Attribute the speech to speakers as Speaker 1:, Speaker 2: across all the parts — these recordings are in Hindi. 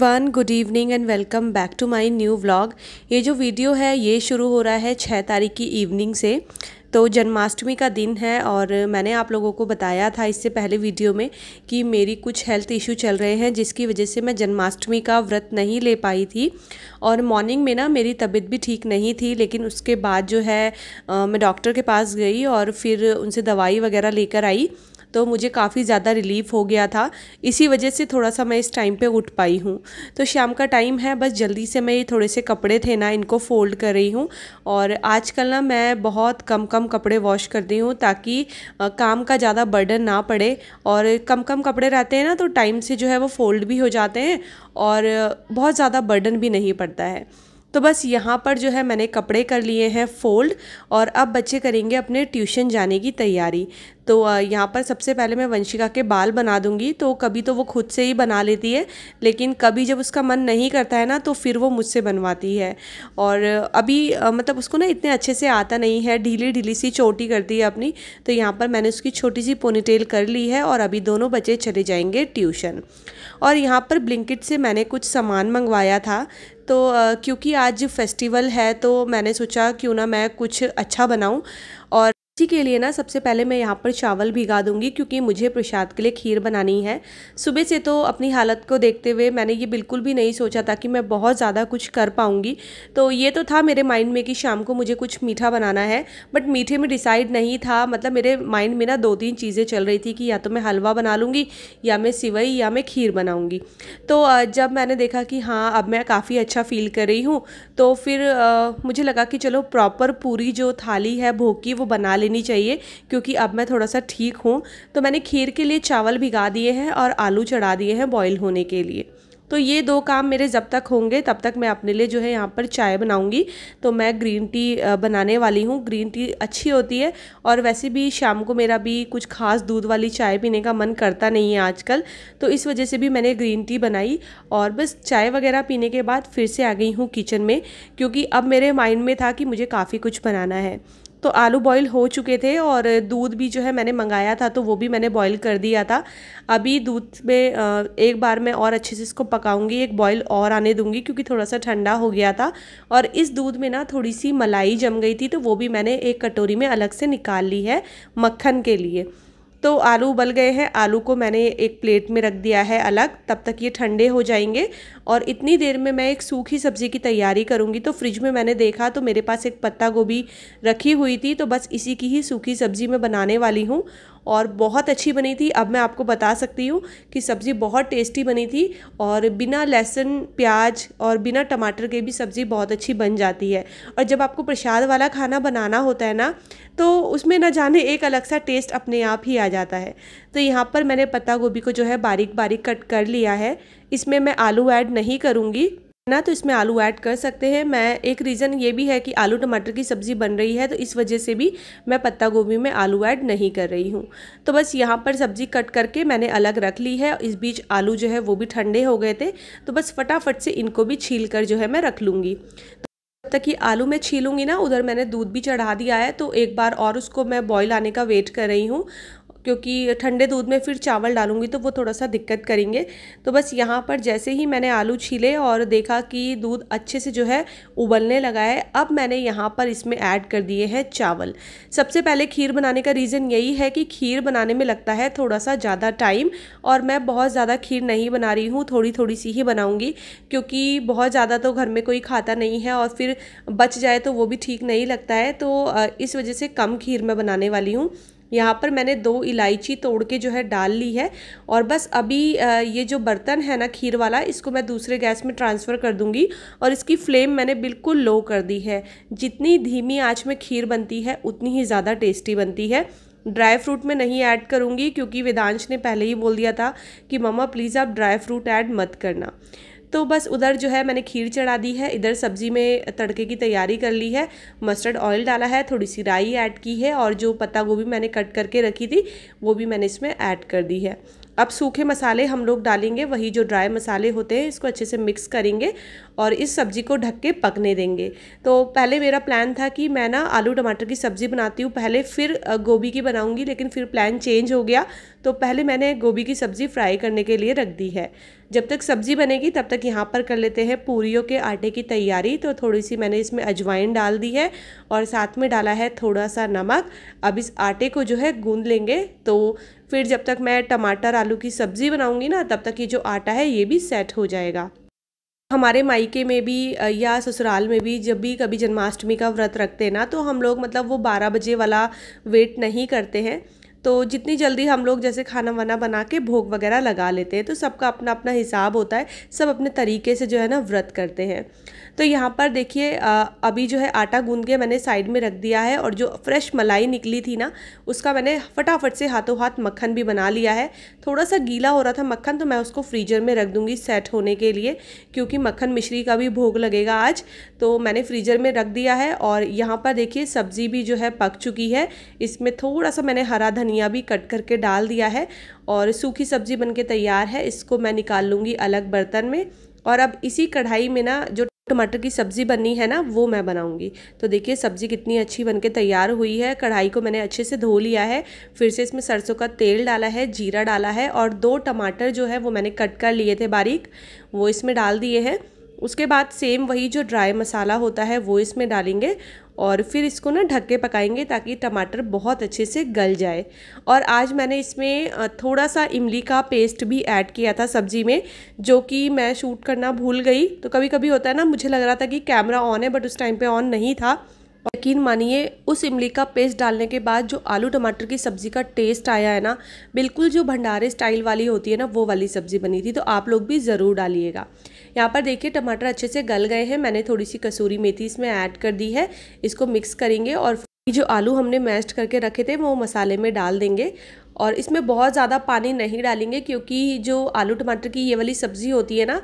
Speaker 1: Everyone good evening and welcome back to my new vlog ये जो वीडियो है ये शुरू हो रहा है छः तारीख की इवनिंग से तो जन्माष्टमी का दिन है और मैंने आप लोगों को बताया था इससे पहले वीडियो में कि मेरी कुछ हेल्थ इशू चल रहे हैं जिसकी वजह से मैं जन्माष्टमी का व्रत नहीं ले पाई थी और मॉर्निंग में ना मेरी तबीयत भी ठीक नहीं थी लेकिन उसके बाद जो है आ, मैं डॉक्टर के पास गई और फिर उनसे दवाई वगैरह लेकर आई तो मुझे काफ़ी ज़्यादा रिलीफ हो गया था इसी वजह से थोड़ा सा मैं इस टाइम पे उठ पाई हूँ तो शाम का टाइम है बस जल्दी से मैं ये थोड़े से कपड़े थे ना इनको फ़ोल्ड कर रही हूँ और आजकल ना मैं बहुत कम कम कपड़े वॉश करती हूँ ताकि काम का ज़्यादा बर्डन ना पड़े और कम कम कपड़े रहते हैं ना तो टाइम से जो है वो फ़ोल्ड भी हो जाते हैं और बहुत ज़्यादा बर्डन भी नहीं पड़ता है तो बस यहाँ पर जो है मैंने कपड़े कर लिए हैं फ़ोल्ड और अब बच्चे करेंगे अपने ट्यूशन जाने की तैयारी तो यहाँ पर सबसे पहले मैं वंशिका के बाल बना दूँगी तो कभी तो वो खुद से ही बना लेती है लेकिन कभी जब उसका मन नहीं करता है ना तो फिर वो मुझसे बनवाती है और अभी मतलब उसको ना इतने अच्छे से आता नहीं है ढीली ढीली सी चोटी करती है अपनी तो यहाँ पर मैंने उसकी छोटी सी पोनीटेल कर ली है और अभी दोनों बच्चे चले जाएंगे ट्यूशन और यहाँ पर ब्लिंकिट से मैंने कुछ सामान मंगवाया था तो क्योंकि आज फेस्टिवल है तो मैंने सोचा क्यों ना मैं कुछ अच्छा बनाऊँ जी के लिए ना सबसे पहले मैं यहाँ पर चावल भिगा दूँगी क्योंकि मुझे प्रसाद के लिए खीर बनानी है सुबह से तो अपनी हालत को देखते हुए मैंने ये बिल्कुल भी नहीं सोचा था कि मैं बहुत ज़्यादा कुछ कर पाऊँगी तो ये तो था मेरे माइंड में कि शाम को मुझे कुछ मीठा बनाना है बट मीठे में डिसाइड नहीं था मतलब मेरे माइंड में ना दो तीन चीज़ें चल रही थी कि या तो मैं हलवा बना लूँगी या मैं सिवई या मैं खीर बनाऊँगी तो जब मैंने देखा कि हाँ अब मैं काफ़ी अच्छा फील कर रही हूँ तो फिर मुझे लगा कि चलो प्रॉपर पूरी जो थाली है भोग की वो बना ले लेनी चाहिए क्योंकि अब मैं थोड़ा सा ठीक हूँ तो मैंने खीर के लिए चावल भिगा दिए हैं और आलू चढ़ा दिए हैं बॉयल होने के लिए तो ये दो काम मेरे जब तक होंगे तब तक मैं अपने लिए जो है यहाँ पर चाय बनाऊँगी तो मैं ग्रीन टी बनाने वाली हूँ ग्रीन टी अच्छी होती है और वैसे भी शाम को मेरा भी कुछ खास दूध वाली चाय पीने का मन करता नहीं है आजकल तो इस वजह से भी मैंने ग्रीन टी बनाई और बस चाय वगैरह पीने के बाद फिर से आ गई हूँ किचन में क्योंकि अब मेरे माइंड में था कि मुझे काफ़ी कुछ बनाना है तो आलू बॉईल हो चुके थे और दूध भी जो है मैंने मंगाया था तो वो भी मैंने बॉईल कर दिया था अभी दूध में एक बार मैं और अच्छे से इसको पकाऊंगी एक बॉईल और आने दूंगी क्योंकि थोड़ा सा ठंडा हो गया था और इस दूध में ना थोड़ी सी मलाई जम गई थी तो वो भी मैंने एक कटोरी में अलग से निकाल ली है मक्खन के लिए तो आलू उबल गए हैं आलू को मैंने एक प्लेट में रख दिया है अलग तब तक ये ठंडे हो जाएंगे और इतनी देर में मैं एक सूखी सब्ज़ी की तैयारी करूँगी तो फ्रिज में मैंने देखा तो मेरे पास एक पत्ता गोभी रखी हुई थी तो बस इसी की ही सूखी सब्ज़ी मैं बनाने वाली हूँ और बहुत अच्छी बनी थी अब मैं आपको बता सकती हूँ कि सब्ज़ी बहुत टेस्टी बनी थी और बिना लहसुन प्याज और बिना टमाटर के भी सब्ज़ी बहुत अच्छी बन जाती है और जब आपको प्रसाद वाला खाना बनाना होता है ना तो उसमें ना जाने एक अलग सा टेस्ट अपने आप ही आ जाता है तो यहाँ पर मैंने पत्ता गोभी को जो है बारीक बारीक कट कर लिया है इसमें मैं आलू ऐड नहीं करूँगी ना तो इसमें आलू ऐड कर सकते हैं मैं एक रीज़न ये भी है कि आलू टमाटर की सब्ज़ी बन रही है तो इस वजह से भी मैं पत्ता गोभी में आलू ऐड नहीं कर रही हूँ तो बस यहाँ पर सब्ज़ी कट करके मैंने अलग रख ली है इस बीच आलू जो है वो भी ठंडे हो गए थे तो बस फटाफट से इनको भी छील कर जो है मैं रख लूँगी जब तक ये आलू मैं छीलूँगी ना उधर मैंने दूध भी चढ़ा दिया है तो एक बार और उसको मैं बॉईल आने का वेट कर रही हूँ क्योंकि ठंडे दूध में फिर चावल डालूंगी तो वो थोड़ा सा दिक्कत करेंगे तो बस यहाँ पर जैसे ही मैंने आलू छीले और देखा कि दूध अच्छे से जो है उबलने लगा है अब मैंने यहाँ पर इसमें ऐड कर दिए हैं चावल सबसे पहले खीर बनाने का रीज़न यही है कि खीर बनाने में लगता है थोड़ा सा ज़्यादा टाइम और मैं बहुत ज़्यादा खीर नहीं बना रही हूँ थोड़ी थोड़ी सी ही बनाऊँगी क्योंकि बहुत ज़्यादा तो घर में कोई खाता नहीं है और फिर बच जाए तो वो भी ठीक नहीं लगता है तो इस वजह से कम खीर मैं बनाने वाली हूँ यहाँ पर मैंने दो इलायची तोड़ के जो है डाल ली है और बस अभी ये जो बर्तन है ना खीर वाला इसको मैं दूसरे गैस में ट्रांसफ़र कर दूँगी और इसकी फ्लेम मैंने बिल्कुल लो कर दी है जितनी धीमी आँच में खीर बनती है उतनी ही ज़्यादा टेस्टी बनती है ड्राई फ्रूट में नहीं ऐड करूँगी क्योंकि वेदांश ने पहले ही बोल दिया था कि मम्मा प्लीज़ आप ड्राई फ्रूट ऐड मत करना तो बस उधर जो है मैंने खीर चढ़ा दी है इधर सब्ज़ी में तड़के की तैयारी कर ली है मस्टर्ड ऑयल डाला है थोड़ी सी राई ऐड की है और जो पत्ता गोभी मैंने कट करके रखी थी वो भी मैंने इसमें ऐड कर दी है अब सूखे मसाले हम लोग डालेंगे वही जो ड्राई मसाले होते हैं इसको अच्छे से मिक्स करेंगे और इस सब्ज़ी को ढक के पकने देंगे तो पहले मेरा प्लान था कि मैं ना आलू टमाटर की सब्ज़ी बनाती हूँ पहले फिर गोभी की बनाऊँगी लेकिन फिर प्लान चेंज हो गया तो पहले मैंने गोभी की सब्ज़ी फ्राई करने के लिए रख दी है जब तक सब्ज़ी बनेगी तब तक यहाँ पर कर लेते हैं पूरियों के आटे की तैयारी तो थोड़ी सी मैंने इसमें अजवाइन डाल दी है और साथ में डाला है थोड़ा सा नमक अब इस आटे को जो है गूंद लेंगे तो फिर जब तक मैं टमाटर आलू की सब्ज़ी बनाऊँगी ना तब तक ये जो आटा है ये भी सेट हो जाएगा हमारे मायके में भी या ससुराल में भी जब भी कभी जन्माष्टमी का व्रत रखते हैं ना तो हम लोग मतलब वो बारह बजे वाला वेट नहीं करते हैं तो जितनी जल्दी हम लोग जैसे खाना वाना बना के भोग वगैरह लगा लेते हैं तो सबका अपना अपना हिसाब होता है सब अपने तरीके से जो है ना व्रत करते हैं तो यहाँ पर देखिए अभी जो है आटा गूंद के मैंने साइड में रख दिया है और जो फ्रेश मलाई निकली थी ना उसका मैंने फटाफट से हाथों हाथ मक्खन भी बना लिया है थोड़ा सा गीला हो रहा था मक्खन तो मैं उसको फ्रीजर में रख दूँगी सेट होने के लिए क्योंकि मक्खन मिश्री का भी भोग लगेगा आज तो मैंने फ्रीजर में रख दिया है और यहाँ पर देखिए सब्ज़ी भी जो है पक चुकी है इसमें थोड़ा सा मैंने हरा धन धनिया भी कट करके डाल दिया है और सूखी सब्ज़ी बनके तैयार है इसको मैं निकाल लूँगी अलग बर्तन में और अब इसी कढ़ाई में ना जो टमाटर की सब्ज़ी बनी है ना वो मैं बनाऊंगी तो देखिए सब्ज़ी कितनी अच्छी बनके तैयार हुई है कढ़ाई को मैंने अच्छे से धो लिया है फिर से इसमें सरसों का तेल डाला है जीरा डाला है और दो टमाटर जो है वो मैंने कट कर लिए थे बारीक वो इसमें डाल दिए हैं उसके बाद सेम वही जो ड्राई मसाला होता है वो इसमें डालेंगे और फिर इसको ना ढक के पकाएंगे ताकि टमाटर बहुत अच्छे से गल जाए और आज मैंने इसमें थोड़ा सा इमली का पेस्ट भी ऐड किया था सब्ज़ी में जो कि मैं शूट करना भूल गई तो कभी कभी होता है ना मुझे लग रहा था कि कैमरा ऑन है बट उस टाइम पे ऑन नहीं था और यकीन मानिए उस इमली का पेस्ट डालने के बाद जो आलू टमाटर की सब्ज़ी का टेस्ट आया है ना बिल्कुल जो भंडारे स्टाइल वाली होती है ना वो वाली सब्ज़ी बनी थी तो आप लोग भी ज़रूर डालिएगा यहाँ पर देखिए टमाटर अच्छे से गल गए हैं मैंने थोड़ी सी कसूरी मेथी इसमें ऐड कर दी है इसको मिक्स करेंगे और जो आलू हमने मैस्ट करके रखे थे वो मसाले में डाल देंगे और इसमें बहुत ज़्यादा पानी नहीं डालेंगे क्योंकि जो आलू टमाटर की ये वाली सब्ज़ी होती है ना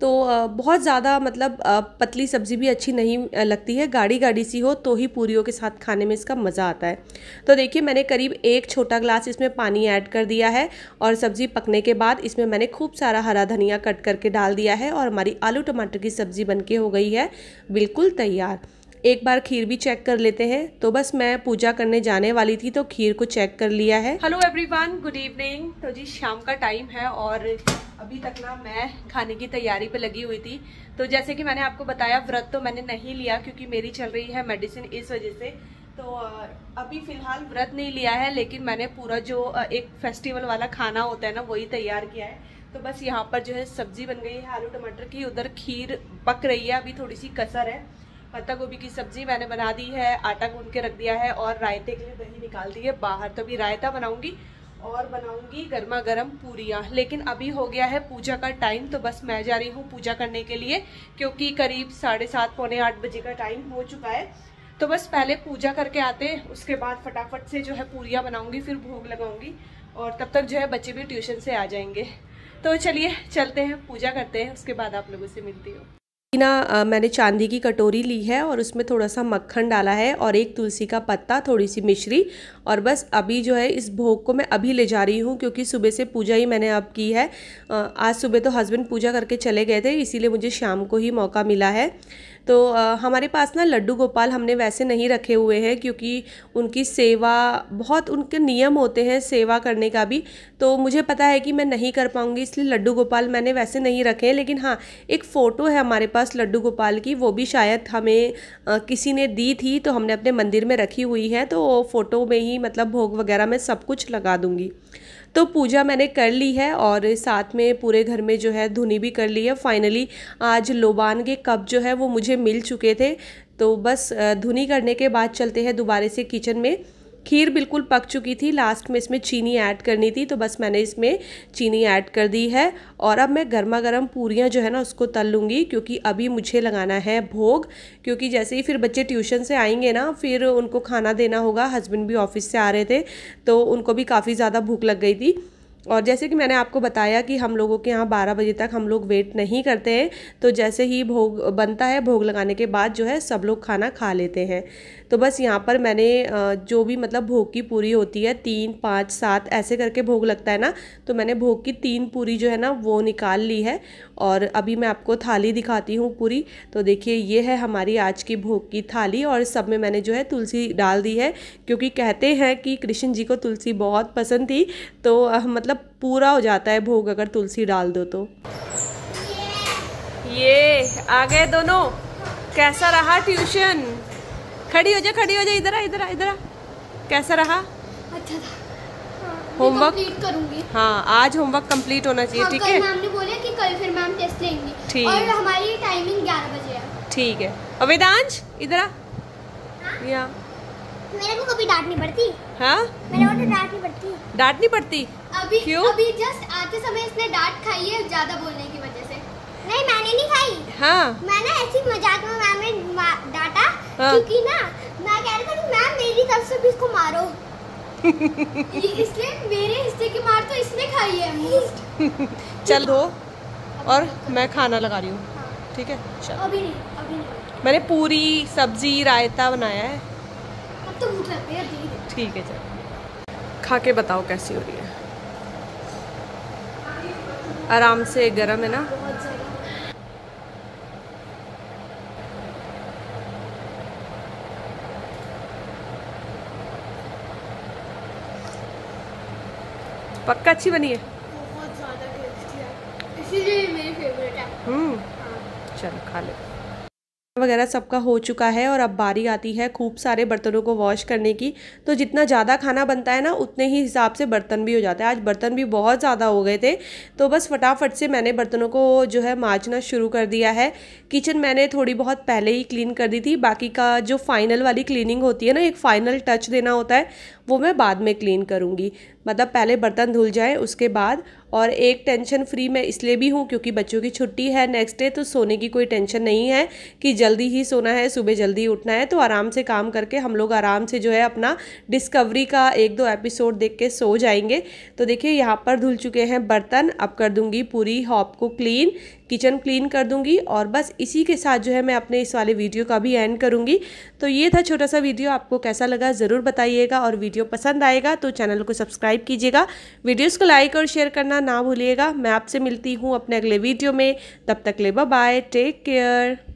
Speaker 1: तो बहुत ज़्यादा मतलब पतली सब्ज़ी भी अच्छी नहीं लगती है गाढ़ी गाढ़ी सी हो तो ही पूरियों के साथ खाने में इसका मज़ा आता है तो देखिए मैंने करीब एक छोटा ग्लास इसमें पानी ऐड कर दिया है और सब्ज़ी पकने के बाद इसमें मैंने खूब सारा हरा धनिया कट करके डाल दिया है और हमारी आलू टमाटर की सब्ज़ी बन हो गई है बिल्कुल तैयार एक बार खीर भी चेक कर लेते हैं तो बस मैं पूजा करने जाने वाली थी तो खीर को चेक कर लिया है हेलो एवरीवन गुड इवनिंग तो जी शाम का टाइम है और अभी तक ना मैं खाने की तैयारी पे लगी हुई थी तो जैसे कि मैंने आपको बताया व्रत तो मैंने नहीं लिया क्योंकि मेरी चल रही है मेडिसिन इस वजह से तो अभी फ़िलहाल व्रत नहीं लिया है लेकिन मैंने पूरा जो एक फेस्टिवल वाला खाना होता है ना वही तैयार किया है तो बस यहाँ पर जो है सब्जी बन गई है आलू टमाटर की उधर खीर पक रही है अभी थोड़ी सी कसर है पत्ता गोभी की सब्जी मैंने बना दी है आटा गूंद के रख दिया है और रायते के लिए दही निकाल दी है बाहर तो अभी रायता बनाऊंगी और बनाऊंगी गर्मा गर्म पूरियाँ लेकिन अभी हो गया है पूजा का टाइम तो बस मैं जा रही हूँ पूजा करने के लिए क्योंकि करीब साढ़े सात पौने आठ बजे का टाइम हो चुका है तो बस पहले पूजा करके आते हैं उसके बाद फटाफट से जो है पूरियाँ बनाऊंगी फिर भोग लगाऊंगी और तब तक जो है बच्चे भी ट्यूशन से आ जाएंगे तो चलिए चलते हैं पूजा करते हैं उसके बाद आप लोगों से मिलती हूँ ना मैंने चांदी की कटोरी ली है और उसमें थोड़ा सा मक्खन डाला है और एक तुलसी का पत्ता थोड़ी सी मिश्री और बस अभी जो है इस भोग को मैं अभी ले जा रही हूँ क्योंकि सुबह से पूजा ही मैंने अब की है आज सुबह तो हस्बैंड पूजा करके चले गए थे इसीलिए मुझे शाम को ही मौका मिला है तो हमारे पास ना लड्डू गोपाल हमने वैसे नहीं रखे हुए हैं क्योंकि उनकी सेवा बहुत उनके नियम होते हैं सेवा करने का भी तो मुझे पता है कि मैं नहीं कर पाऊँगी इसलिए लड्डू गोपाल मैंने वैसे नहीं रखे हैं लेकिन हाँ एक फ़ोटो है हमारे पास लड्डू गोपाल की वो भी शायद हमें किसी ने दी थी तो हमने अपने मंदिर में रखी हुई है तो फ़ोटो में ही मतलब भोग वगैरह में सब कुछ लगा दूँगी तो पूजा मैंने कर ली है और साथ में पूरे घर में जो है धुनी भी कर ली है फाइनली आज लोबान के कप जो है वो मुझे मिल चुके थे तो बस धुनी करने के बाद चलते हैं दोबारे से किचन में खीर बिल्कुल पक चुकी थी लास्ट में इसमें चीनी ऐड करनी थी तो बस मैंने इसमें चीनी ऐड कर दी है और अब मैं गर्मा गर्म पूरियाँ जो है ना उसको तल लूँगी क्योंकि अभी मुझे लगाना है भोग क्योंकि जैसे ही फिर बच्चे ट्यूशन से आएंगे ना फिर उनको खाना देना होगा हस्बैंड भी ऑफिस से आ रहे थे तो उनको भी काफ़ी ज़्यादा भूख लग गई थी और जैसे कि मैंने आपको बताया कि हम लोगों के यहाँ बारह बजे तक हम लोग वेट नहीं करते हैं तो जैसे ही भोग बनता है भोग लगाने के बाद जो है सब लोग खाना खा लेते हैं तो बस यहाँ पर मैंने जो भी मतलब भोग की पूरी होती है तीन पाँच सात ऐसे करके भोग लगता है ना तो मैंने भोग की तीन पूरी जो है ना वो निकाल ली है और अभी मैं आपको थाली दिखाती हूँ पूरी तो देखिए ये है हमारी आज की भोग की थाली और सब में मैंने जो है तुलसी डाल दी है क्योंकि कहते हैं कि कृष्ण जी को तुलसी बहुत पसंद थी तो मतलब पूरा हो जाता है भोग अगर तुलसी डाल दो तो ये आ गए दोनों कैसा रहा ट्यूशन खड़ी हो जाए खड़ी हो जाए इधर इधर इधर कैसा रहा अच्छा था होमवर्क हाँ, करूंगी हाँ आज होमवर्क कंप्लीट होना चाहिए हाँ, ठीक है मैम ने बोला कि कल फिर मैम टेस्ट ठीक और हमारी टाइमिंग 11 बजे है ठीक है और वेदांश इधर आ हाँ? मेरे को कभी डांट नहीं पड़ती हाँ मेरे को तो पड़ती पड़ती अभी क्यों अभी जस्ट आते समय इसने डांट खाई है ज्यादा बोलने की वजह से नहीं मैंने नहीं खाई हाँ मैंने ऐसी मजाक में मैम ने हाँ। क्योंकि ना मैं कह रही थी मैम मेरी तरफ से भी इसको मारो इसलिए मेरे हिस्से की मार तो इसने खाई है मोस्ट चल दो और मैं खाना लगा रही हूँ हाँ। ठीक है चल अभी नहीं, अभी नहीं। मैंने पूरी सब्जी रायता बनाया है अब तो भूख लग है ठीक है चल खा के बताओ कैसी हो रही है आराम से गर्म है ना पक्का अच्छी बनी है बहुत ज़्यादा टेस्टी है इसीलिए मेरी फेवरेट है हम्म हाँ। चलो खा लेते वगैरह सबका हो चुका है और अब बारी आती है खूब सारे बर्तनों को वॉश करने की तो जितना ज़्यादा खाना बनता है ना उतने ही हिसाब से बर्तन भी हो जाते हैं आज बर्तन भी बहुत ज़्यादा हो गए थे तो बस फटाफट से मैंने बर्तनों को जो है माँजना शुरू कर दिया है किचन मैंने थोड़ी बहुत पहले ही क्लीन कर दी थी बाकी का जो फाइनल वाली क्लीनिंग होती है ना एक फाइनल टच देना होता है वो मैं बाद में क्लीन करूँगी मतलब पहले बर्तन धुल जाए उसके बाद और एक टेंशन फ्री मैं इसलिए भी हूँ क्योंकि बच्चों की छुट्टी है नेक्स्ट डे तो सोने की कोई टेंशन नहीं है कि जल्दी ही सोना है सुबह जल्दी उठना है तो आराम से काम करके हम लोग आराम से जो है अपना डिस्कवरी का एक दो एपिसोड देख के सो जाएंगे तो देखिए यहाँ पर धुल चुके हैं बर्तन अब कर दूँगी पूरी हॉप को क्लीन किचन क्लीन कर दूंगी और बस इसी के साथ जो है मैं अपने इस वाले वीडियो का भी एंड करूंगी तो ये था छोटा सा वीडियो आपको कैसा लगा ज़रूर बताइएगा और वीडियो पसंद आएगा तो चैनल को सब्सक्राइब कीजिएगा वीडियोज़ को लाइक और शेयर करना ना भूलिएगा मैं आपसे मिलती हूँ अपने अगले वीडियो में तब तक ले बाय टेक केयर